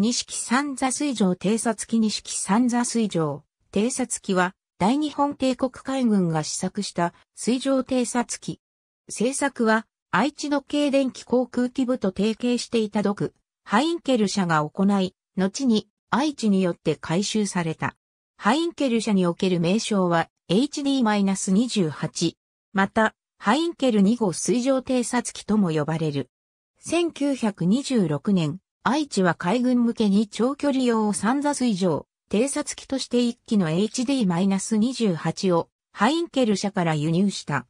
錦三座水上偵察機錦三座水上偵察機は大日本帝国海軍が試作した水上偵察機。製作は愛知の軽電機航空機部と提携していた独ハインケル社が行い、後に愛知によって回収された。ハインケル社における名称は HD-28。また、ハインケル2号水上偵察機とも呼ばれる。1926年、愛知は海軍向けに長距離用を3座水上、偵察機として1機の HD-28 をハインケル社から輸入した。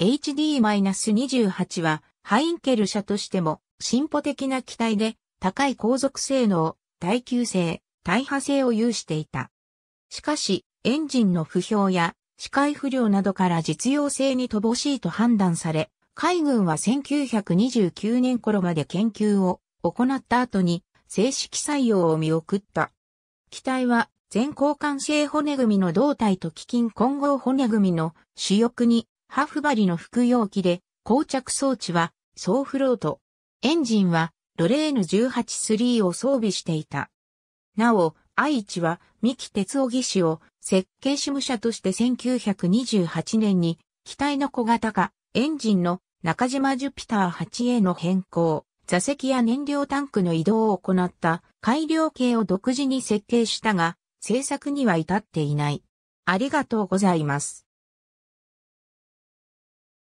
HD-28 はハインケル社としても進歩的な機体で高い航続性能、耐久性、耐破性を有していた。しかし、エンジンの不評や視界不良などから実用性に乏しいと判断され、海軍は1929年頃まで研究を行った後に正式採用を見送った。機体は全交換性骨組みの胴体と基金混合骨組みの主翼にハフバリの副容機で膠着装置はソーフロート。エンジンはドレーヌ183を装備していた。なお、愛知は三木哲夫技師を設計事務者として1928年に機体の小型化、エンジンの中島ジュピター8への変更。座席や燃料タンクの移動を行った改良系を独自に設計したが、制作には至っていない。ありがとうございます。